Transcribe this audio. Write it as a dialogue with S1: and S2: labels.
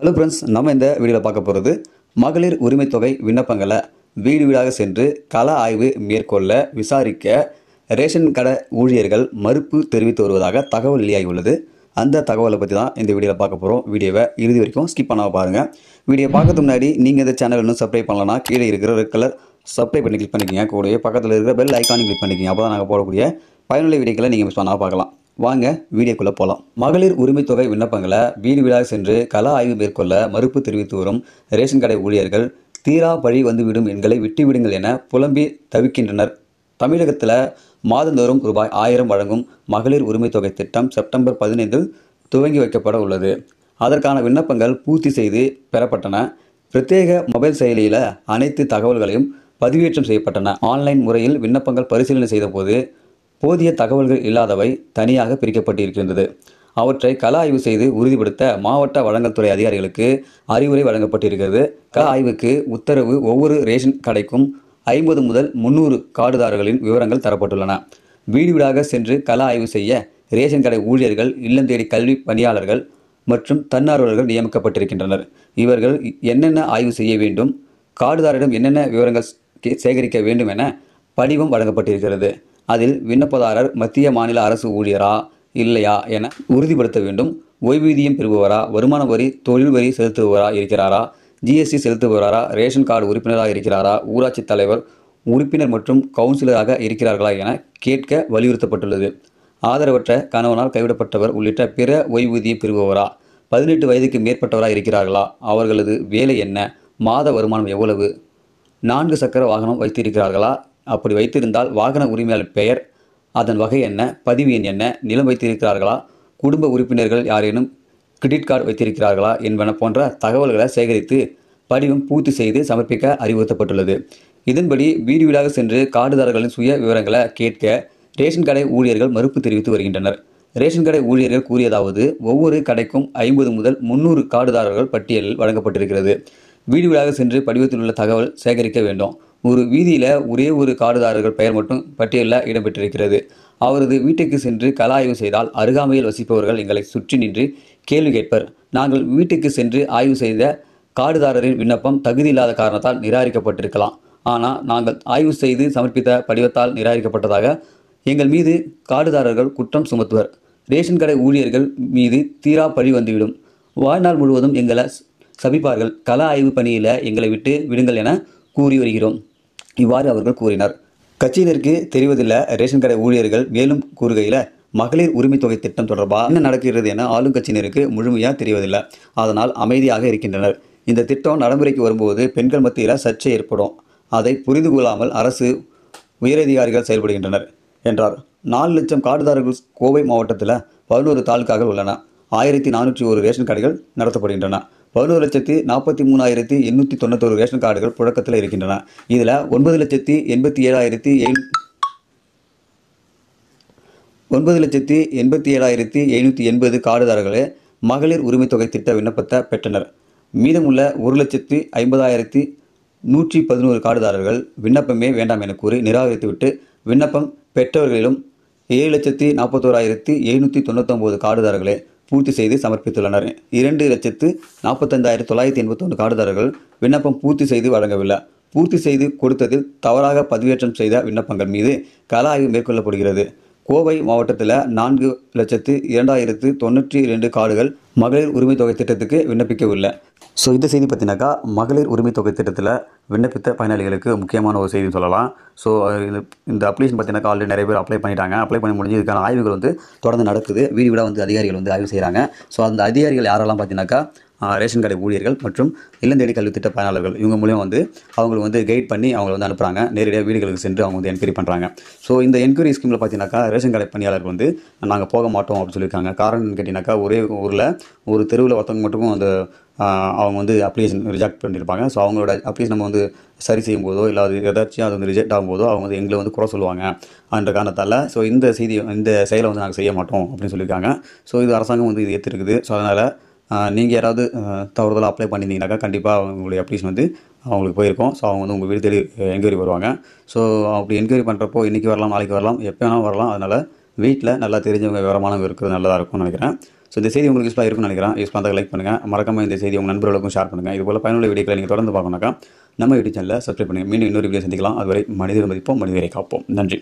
S1: hello friends நம்ம இந்த வீடியோவில் பார்க்க போகிறது மகளிர் உரிமைத்தொகை தொகை விண்ணப்பங்களை வீடு வீடாக சென்று கள ஆய்வு மேற்கொள்ள விசாரிக்க ரேஷன் கடை ஊழியர்கள் மறுப்பு தெரிவித்து வருவதாக தகவல் வெளியாகியுள்ளது அந்த தகவலை பற்றி தான் இந்த வீடியோவில் பார்க்க போகிறோம் வீடியோவை இறுதி வரைக்கும் ஸ்கிப் பண்ணாமல் பாருங்கள் வீடியோ பார்க்கறது முன்னாடி நீங்கள் இந்த சேனல் இன்னும் சப்ளை பண்ணலன்னா கீழே இருக்கிற ரெட் கலர் சப்ஸ்கிரைப் பண்ணி கிளிக் பண்ணிக்கோங்க கூடவே பக்கத்தில் இருக்கிற பெல் ஐக்கானும் கிளிக் பண்ணிக்கோங்க அப்போ தான் நாங்கள் போடக்கூடிய பயனுள்ள வீடியோக்களை நீங்கள் மிஸ் பண்ணால் பார்க்கலாம் வாங்க வீடியோக்குள்ளே போகலாம் மகளிர் உரிமைத்தொகை விண்ணப்பங்களை வீடு வீடாக சென்று கலா ஆய்வு மேற்கொள்ள மறுப்பு தெரிவித்து வரும் ரேஷன் கடை ஊழியர்கள் தீரா வழி வந்துவிடும் எண்களை விட்டுவிடுங்கள் என புலம்பி தவிக்கின்றனர் தமிழகத்தில் மாதந்தோறும் ரூபாய் ஆயிரம் வழங்கும் மகளிர் உரிமைத்தொகை திட்டம் செப்டம்பர் பதினைந்தில் துவங்கி வைக்கப்பட உள்ளது அதற்கான விண்ணப்பங்கள் பூர்த்தி செய்து பெறப்பட்டன பிரத்யேக மொபைல் செயலியில் அனைத்து தகவல்களையும் பதிவேற்றம் செய்யப்பட்டன ஆன்லைன் முறையில் விண்ணப்பங்கள் பரிசீலனை செய்தபோது போதிய தகவல்கள் இல்லாதவை தனியாக பிரிக்கப்பட்டிருக்கின்றது அவற்றை கள ஆய்வு செய்து உறுதிப்படுத்த மாவட்ட வழங்கல் துறை அதிகாரிகளுக்கு அறிவுரை வழங்கப்பட்டிருக்கிறது கள ஆய்வுக்கு உத்தரவு ஒவ்வொரு ரேஷன் கடைக்கும் ஐம்பது முதல் முன்னூறு கார்டுதாரர்களின் விவரங்கள் தரப்பட்டுள்ளன வீடு வீடாக சென்று கள ஆய்வு செய்ய ரேஷன் கடை ஊழியர்கள் இல்லந்தேடி கல்வி பணியாளர்கள் மற்றும் தன்னார்வலர்கள் நியமிக்கப்பட்டிருக்கின்றனர் இவர்கள் என்னென்ன ஆய்வு செய்ய வேண்டும் கார்டுதாரிடம் என்னென்ன விவரங்கள் சேகரிக்க வேண்டும் என படிவம் வழங்கப்பட்டிருக்கிறது அதில் விண்ணப்பதாரர் மத்திய மாநில அரசு ஊழியரா இல்லையா என உறுதிப்படுத்த வேண்டும் ஓய்வூதியம் பெறுபவரா வருமான வரி தொழில் வரி செலுத்துபவரா இருக்கிறாரா ஜிஎஸ்டி செலுத்துபவரா ரேஷன் கார்டு உறுப்பினராக இருக்கிறாரா ஊராட்சி தலைவர் உறுப்பினர் மற்றும் கவுன்சிலராக இருக்கிறார்களா என கேட்க வலியுறுத்தப்பட்டுள்ளது ஆதரவற்ற கணவனால் கைவிடப்பட்டவர் உள்ளிட்ட பிற ஓய்வூதியம் பெறுபவரா பதினெட்டு வயதுக்கு மேற்பட்டவராக இருக்கிறார்களா அவர்களது வேலை என்ன மாத வருமானம் எவ்வளவு நான்கு சக்கர வாகனம் வைத்திருக்கிறார்களா அப்படி வைத்திருந்தால் வாகன உரிமையாளர் பெயர் அதன் வகை என்ன பதிவு எண் என்ன நிலம் வைத்திருக்கிறார்களா குடும்ப உறுப்பினர்கள் யாரேனும் கிரெடிட் கார்டு வைத்திருக்கிறார்களா என்பன போன்ற தகவல்களை சேகரித்து படிவம் பூர்த்தி செய்து சமர்ப்பிக்க அறிவுறுத்தப்பட்டுள்ளது இதன்படி வீடு வீடாக சென்று கார்டுதாரர்களின் சுய விவரங்களை கேட்க ரேஷன் கடை ஊழியர்கள் மறுப்பு தெரிவித்து வருகின்றனர் ரேஷன் கடை ஊழியர்கள் கூறியதாவது ஒவ்வொரு கடைக்கும் ஐம்பது முதல் முன்னூறு கார்டுதாரர்கள் பட்டியலில் வழங்கப்பட்டிருக்கிறது வீடு வீடாக சென்று படிவத்தில் உள்ள தகவல் சேகரிக்க வேண்டும் ஒரு வீதியில் ஒரே ஒரு காடுதாரர்கள் பெயர் மட்டும் பட்டியலில் இடம்பெற்றிருக்கிறது அவரது வீட்டுக்கு சென்று கலாய்வு செய்தால் அருகாமையில் வசிப்பவர்கள் எங்களை சுற்றி நின்று கேள்வி கேட்பர் நாங்கள் வீட்டுக்கு சென்று ஆய்வு செய்த காடுதாரரின் விண்ணப்பம் தகுதி இல்லாத காரணத்தால் நிராகரிக்கப்பட்டிருக்கலாம் ஆனால் நாங்கள் ஆய்வு செய்து சமர்ப்பித்த படிவத்தால் நிராகரிக்கப்பட்டதாக எங்கள் மீது காடுதாரர்கள் குற்றம் சுமத்துவர் ரேஷன் கடை ஊழியர்கள் மீது தீரா பழி வந்துவிடும் வாழ்நாள் முழுவதும் எங்களை சபிப்பார்கள் கல ஆய்வு பணியில் எங்களை விட்டு விடுங்கள் என கூறி வருகிறோம் இவ்வாறு அவர்கள் கூறினர் கட்சியினருக்கு தெரிவதில்லை ரேஷன் கடை ஊழியர்கள் மேலும் கூறுகையில் மகளிர் உரிமை தொகை திட்டம் தொடர்பாக என்ன நடக்கிறது என ஆளும் கட்சியினருக்கு முழுமையாக தெரிவதில்லை அதனால் அமைதியாக இருக்கின்றனர் இந்த திட்டம் நடைமுறைக்கு வரும்போது பெண்கள் மத்தியில் சர்ச்சை ஏற்படும் அதை புரிந்து கொள்ளாமல் அரசு உயரதிகாரிகள் செயல்படுகின்றனர் என்றார் நாலு லட்சம் காடுதாரர்கள் கோவை மாவட்டத்தில் பதினோரு தாலுக்காக்கள் உள்ளன ஆயிரத்தி நானூற்றி ஒரு ரேஷன் கடைகள் நடத்தப்படுகின்றன பதினோரு லட்சத்து நாற்பத்தி மூணாயிரத்தி எண்ணூற்றி தொண்ணூத்தொரு ரேஷன் கார்டுகள் புழக்கத்தில் இருக்கின்றன இதில் ஒன்பது லட்சத்தி எண்பத்தி ஏழாயிரத்தி எண் ஒன்பது லட்சத்தி எண்பத்தி ஏழாயிரத்தி எழுநூற்றி எண்பது கார்டுதாரர்களே மகளிர் உரிமைத்தொகை திட்ட விண்ணப்பத்தை பெற்றனர் மீதமுள்ள ஒரு லட்சத்து ஐம்பதாயிரத்தி நூற்றி பதினோரு கார்டுதாரர்கள் விண்ணப்பமே வேண்டாம் என கூறி நிராகரித்துவிட்டு விண்ணப்பம் பெற்றவர்களிலும் ஏழு லட்சத்தி நாற்பத்தோராயிரத்தி எழுநூற்றி தொண்ணூத்தொம்போது கார்டுதாரர்களே பூர்த்தி செய்து சமர்ப்பித்துள்ளனர் இரண்டு லட்சத்து நாற்பத்தைந்தாயிரத்து தொள்ளாயிரத்தி எண்பத்தொன்று கார்டுதாரர்கள் விண்ணப்பம் பூர்த்தி செய்து வழங்கவில்லை பூர்த்தி செய்து கொடுத்ததில் தவறாக பதிவேற்றம் செய்த விண்ணப்பங்கள் மீது கல ஆய்வு மேற்கொள்ளப்படுகிறது கோவை மாவட்டத்தில் நான்கு லட்சத்து இரண்டாயிரத்து தொண்ணூற்றி ரெண்டு காடுகள் மகளிர் உரிமை தொகை திட்டத்துக்கு விண்ணப்பிக்கவில்லை ஸோ இந்த செய்தி பார்த்தீங்கன்னாக்கா மகளிர் உரிமை தொகை திட்டத்தில் விண்ணப்பித்த பயனாளிகளுக்கு முக்கியமான ஒரு செய்தி சொல்லலாம் ஸோ இந்த அப்ளிகேஷன் பார்த்தீங்கன்னா ஆல்ரெடி நிறைய பேர் அப்ளை பண்ணிட்டாங்க அப்ளை பண்ணி முடிஞ்சு இதுக்கான ஆய்வுகள் வந்து தொடர்ந்து நடக்குது வீடு வீடாக வந்து அதிகாரிகள் வந்து ஆய்வு செய்கிறாங்க ஸோ அந்த அதிகாரிகள் யாரெல்லாம் பார்த்தீங்கன்னாக்கா ரேஷன் கடை ஊழியர்கள் மற்றும் இல்லந்தேடி கல்வி திட்ட பயனாளர்கள் இவங்க மூலியம் வந்து அவங்களுக்கு வந்து கைட் பண்ணி அவங்க வந்து அனுப்புகிறாங்க நேரடியாக வீடுகளுக்கு சென்று அவங்க வந்து என்கொயரி பண்ணுறாங்க ஸோ இந்த என்கொயரி ஸ்கீமில் பார்த்தீங்கன்னாக்கா ரேஷன் கடை பணியாளர்கள் வந்து நாங்கள் போக மாட்டோம் அப்படின்னு சொல்லியிருக்காங்க காரணம் கேட்டிங்கனாக்கா ஒரே ஊரில் ஒரு தெருவில் ஒருத்தவங்க மட்டும் அந்த அவங்க வந்து அப்ளிகேஷன் ரிஜெக்ட் பண்ணியிருப்பாங்க ஸோ அவங்களோட அப்ளிகேஷன் நம்ம வந்து சரி செய்யும் போதோ இல்லை அது ஏதாச்சும் அது வந்து ரிஜெக்ட் ஆகும்போதோ அவங்க வந்து எங்களை வந்து குறை சொல்லுவாங்க அந்த காரணத்தால் ஸோ இந்த செய்தி இந்த செயலை வந்து நாங்கள் செய்ய மாட்டோம் அப்படின்னு சொல்லியிருக்காங்க ஸோ இது அரசாங்கம் வந்து இது ஏற்றிருக்குது ஸோ அதனால் நீங்கள் யாராவது தவறுதலாக அப்ளை பண்ணியிருந்தீங்கனாக்கா கண்டிப்பாக உங்களுடைய அப்ளிகேஷன் வந்து அவங்களுக்கு போயிருக்கோம் ஸோ அவங்க வந்து உங்கள் வீடு தேடி என்கொயரி வருவாங்க ஸோ அப்படி என்கொயரி பண்ணுறப்போ இன்றைக்கி வரலாம் நாளைக்கு வரலாம் எப்போ வேணாலும் வரலாம் அதனால் வீட்டில் நல்லா தெரிஞ்சவங்க விவரமான இருக்கிறது நல்லதாக இருக்கும்னு நினைக்கிறேன் ஸோ இந்த செய்தி உங்களுக்கு யூஸ்ஃபாக இருக்கும்னு நினைக்கிறேன் யூஸ் பண்ணுறதுக்கு லைக் பண்ணுங்கள் மறக்காமல் இந்த செய்தி உங்கள் நண்பர்களுக்கும் ஷேர் பண்ணுங்கள் இதுபோல் பயனுள்ள வீடியோக்களை நீங்கள் தொடர்ந்து பார்க்கணுனாக்கா நம்ம யூடியூப் சேனலில் சப்ஸ்கிரைப் பண்ணுங்கள் மீண்டும் இன்னொரு வீடியோ சந்திக்கலாம் அதுவரை மனிதர் மதிப்போம் மனிதரை காப்போம் நன்றி